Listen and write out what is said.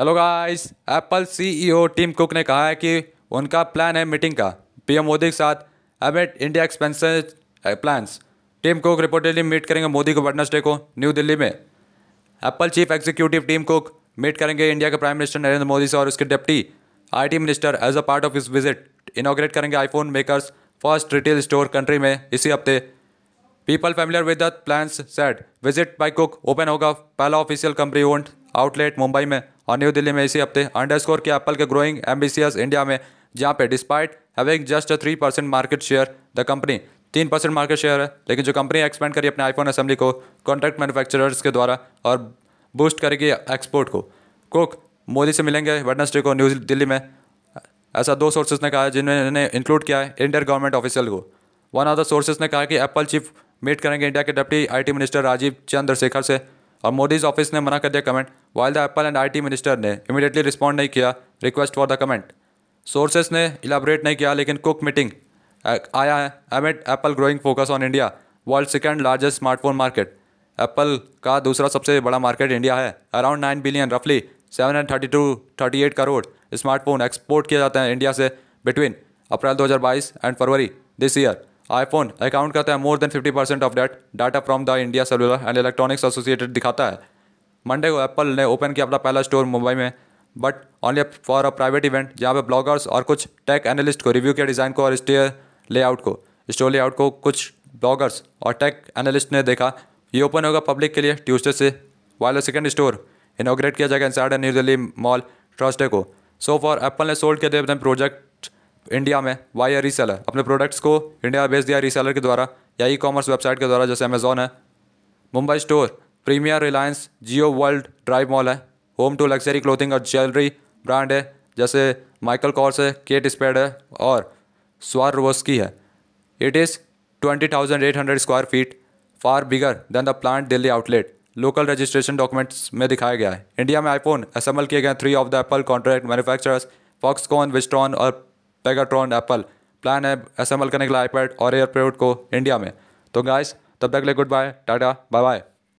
hello guys Apple CEO Tim Cook ने कहा है कि उनका प्लान है मीटिंग का पीएम मोदी के साथ amid India expense plans Tim Cook reportedly meet करेंगे मोदी को वेडनेसडे को न्यू दिल्ली में Apple chief executive Tim Cook meet करेंगे इंडिया के प्राइम मिनिस्टर नरेंद्र मोदी से और उसके deputy IT minister as a part of इस विजिट इनाग्रेट करेंगे iPhone makers first retail store country में इसी हफ्ते people familiar with the set visit by Cook open होगा पहला official company owned outlet Mumbai में और न्यू दिल्ली में इसी हफ्ते अंडर स्कोर के एप्पल के ग्रोइंग एम्बिसियस इंडिया में जहाँ पे despite having just three percent market share the company तीन परसेंट मार्केट शेयर है लेकिन जो कंपनी एक्सपेंड करी अपने आईफोन असेंबली को कॉन्ट्रैक्ट मैन्युफैक्चरर्स के द्वारा और बूस्ट करेगी एक्सपोर्ट को कुक मोदी से मिलेंगे वेडनेसडे को न्यू दिल्ली में ऐसा दो सोर्सेज ने कहा है जिन्होंने इंक्लूड किया है इंडियन गवर्नमेंट ऑफिशियल को वन ऑफ द सोर्सेज ने कहा कि एप्पल चीफ मीट करेंगे इंडिया के deputy IT minister Rajeev Chandrasekhar से और मोदीज ऑफिस ने मना कर दिया comment while the Apple and IT minister ने इमीडिएटली रिस्पॉन्ड नहीं किया request for the comment sources ने इलाबरेट नहीं किया लेकिन कुक मीटिंग आया है amid Apple growing focus on India world second largest smartphone market Apple का दूसरा सबसे बड़ा मार्केट इंडिया है अराउंड नाइन बिलियन रफली seven hundred thirty two thirty eight crore smartphone export किया जाता है इंडिया से between April 2022 and February this year iPhone account करता है more than fifty percent of that data from the India cellular and electronics associated दिखाता है Monday को Apple ने ओपन किया अपना पहला स्टोर मुंबई में but only for a private event जहाँ पे ब्लॉगर्स और कुछ टेक एनालिस्ट को रिव्यू किया डिज़ाइन को और स्टेयर लेआउट को स्टोर लेआउट को कुछ ब्लॉगर्स और टेक एनालिस्ट ने देखा ये ओपन होगा पब्लिक के लिए ट्यूसडे से वाइल सेकेंड स्टोर इनाग्रेट किया जाएगा inside new Delhi mall ट्रस्टे को सो फॉर एप्पल ने सोल्ड किया प्रोजेक्ट इंडिया में वाई या रीसेलर अपने प्रोडक्ट्स को इंडिया में बेच दिया रीसेलर के द्वारा या ई कॉमर्स वेबसाइट के द्वारा जैसे अमेजोन है Mumbai store premier Reliance Jio World Drive mall है होम टू लग्जरी क्लोथिंग और ज्वेलरी ब्रांड है जैसे माइकल कॉर्स है केट स्पेड है और स्वार रोस्की है it is twenty thousand eight hundred square feet far bigger than the planned Delhi outlet local registration documents में दिखाया गया है इंडिया में आईफोन असम्बल किए गए three of the Apple contract manufacturers Foxconn Wistron और पेगाट्रॉन एप्पल प्लान है assemble करने के लिए आईपैड और एयरपोर्ट को इंडिया में तो गाइस तब तक ले good bye tata bye bye